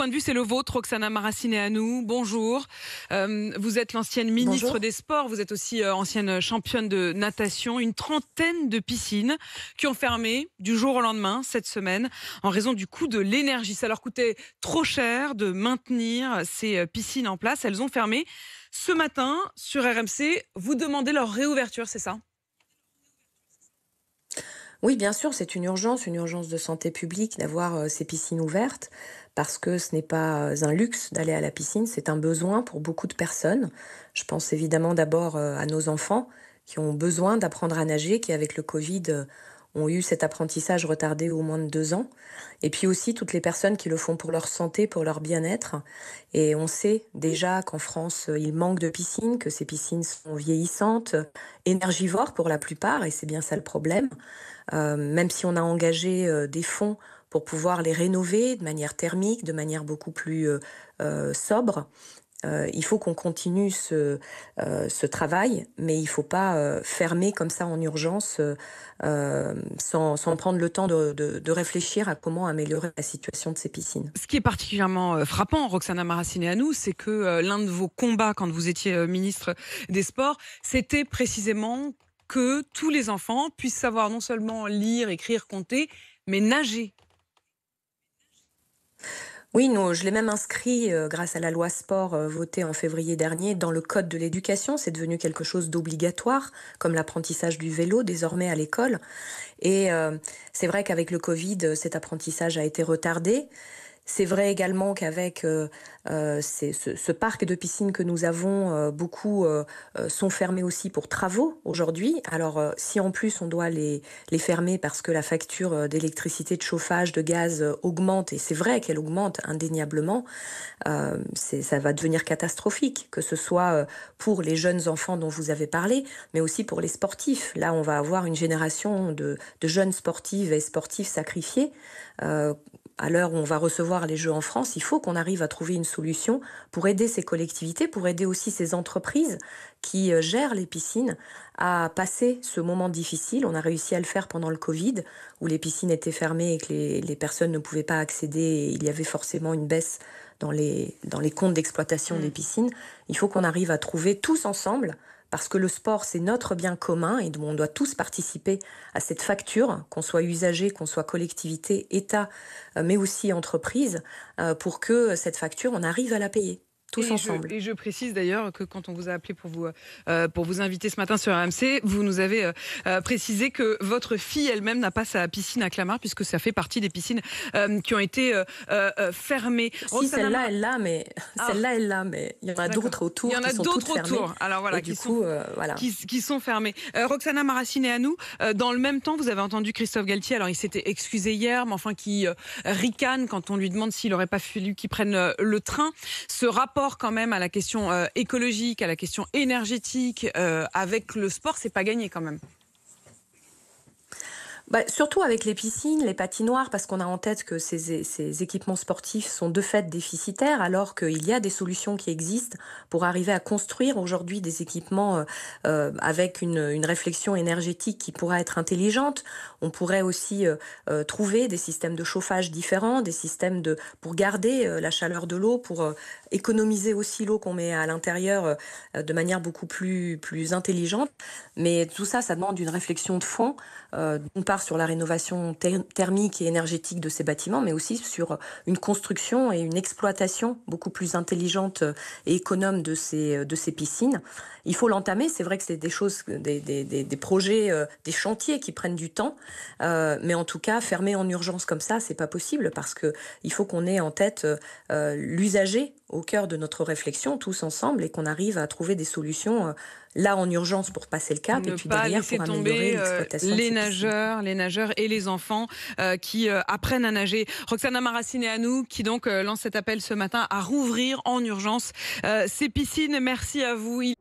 point de vue, c'est le vôtre, Roxana nous. Bonjour. Euh, vous êtes l'ancienne ministre des Sports, vous êtes aussi euh, ancienne championne de natation. Une trentaine de piscines qui ont fermé du jour au lendemain cette semaine en raison du coût de l'énergie. Ça leur coûtait trop cher de maintenir ces euh, piscines en place. Elles ont fermé. Ce matin, sur RMC, vous demandez leur réouverture, c'est ça oui, bien sûr, c'est une urgence, une urgence de santé publique d'avoir ces piscines ouvertes parce que ce n'est pas euh, un luxe d'aller à la piscine, c'est un besoin pour beaucoup de personnes. Je pense évidemment d'abord euh, à nos enfants qui ont besoin d'apprendre à nager, qui avec le Covid euh, ont eu cet apprentissage retardé au moins de deux ans, et puis aussi toutes les personnes qui le font pour leur santé, pour leur bien-être. Et on sait déjà qu'en France, il manque de piscines, que ces piscines sont vieillissantes, énergivores pour la plupart, et c'est bien ça le problème. même si on a engagé des fonds pour pouvoir les rénover de manière thermique, de manière beaucoup plus euh, euh, sobre. Euh, il faut qu'on continue ce, travail, mais il ne faut pas fermer comme ça en urgence sans, prendre le temps de, réfléchir à comment améliorer la situation de ces piscines. Ce qui est particulièrement frappant, Roxana Maraciné à nous, c'est que l'un de vos combats quand vous étiez ministre des Sports, c'était précisément que tous les enfants puissent savoir non seulement lire, écrire, compter, mais nager oui, non, je l'ai même inscrit euh, grâce à la loi sport euh, votée en février dernier dans le code de l'éducation. C'est devenu quelque chose d'obligatoire, comme l'apprentissage du vélo désormais à l'école. Et euh, c'est vrai qu'avec le Covid, cet apprentissage a été retardé. C'est vrai également qu'avec euh, euh, ce, parc de piscines que nous avons, euh, beaucoup sont fermés aussi pour travaux aujourd'hui. Alors si en plus on doit les, les fermer parce que la facture d'électricité, de chauffage, de gaz augmente, et c'est vrai qu'elle augmente indéniablement, ça va devenir catastrophique, que ce soit pour les jeunes enfants dont vous avez parlé, mais aussi pour les sportifs. Là, on va avoir une génération de, de jeunes sportives et sportifs sacrifiés à l'heure où on va recevoir les jeux en France, il faut qu'on arrive à trouver une solution pour aider ces collectivités, pour aider aussi ces entreprises qui euh, gèrent les piscines à passer ce moment difficile. On a réussi à le faire pendant le Covid, où les piscines étaient fermées et que les, personnes ne pouvaient pas accéder. Et il y avait forcément une baisse dans les, comptes d'exploitation des mmh. piscines. Il faut qu'on arrive à trouver tous ensemble parce que le sport, c'est notre bien commun et on doit tous participer à cette facture, qu'on soit usager, qu'on soit collectivité, État, euh, mais aussi entreprise, euh, pour que euh, cette facture, on arrive à la payer tous et ensemble. Je, et je précise d'ailleurs que quand on vous a appelé pour vous, euh, pour vous inviter ce matin sur AMC, vous nous avez euh, euh, précisé que votre fille elle-même n'a pas sa piscine à Clamart puisque ça fait partie des piscines qui ont été fermées. Ah. celle-là, elle l'a, mais celle-là, elle mais il y en a d'autres autour. Il y en a d'autres autour. Alors voilà, qui, du coup, sont, voilà. Qui, sont fermées. Roxana Maracine et à nous, dans le même temps, vous avez entendu Christophe Galtier. Alors il s'était excusé hier, mais enfin qui ricane quand on lui demande s'il n'aurait pas fallu qu'il prenne le train. Ce rapport quand même à la question euh, écologique, à la question énergétique euh, avec le sport, c'est pas gagné quand même. Bah, surtout avec les piscines, les patinoires, parce qu'on a en tête que ces, équipements sportifs sont de fait déficitaires, alors qu'il y a des solutions qui existent pour arriver à construire aujourd'hui des équipements euh, euh, avec une, réflexion énergétique qui pourra être intelligente. On pourrait aussi euh, trouver des systèmes de chauffage différents, des systèmes de pour garder la chaleur de l'eau, pour économiser aussi l'eau qu'on met à l'intérieur de manière beaucoup plus, plus intelligente. Mais tout ça, ça demande une réflexion de fond. On part sur la rénovation thermique et énergétique de ces bâtiments, mais aussi sur une construction et une exploitation beaucoup plus intelligente et économe de ces, de ces piscines. Il faut l'entamer, c'est vrai que c'est des choses, des, des, projets, euh, des chantiers qui prennent du temps, euh, mais en tout cas, fermer en urgence comme ça, c'est pas possible parce que il faut qu'on ait en tête euh, l'usager au cœur de notre réflexion tous ensemble et qu'on arrive à trouver des solutions euh, là en urgence pour passer le cap et puis derrière pour améliorer euh, l'exploitation. Les nageurs, les nageurs et les enfants euh, qui apprennent à nager. Roxana Maracine et nous qui donc lance cet appel ce matin à rouvrir en urgence ces piscines. Merci à vous.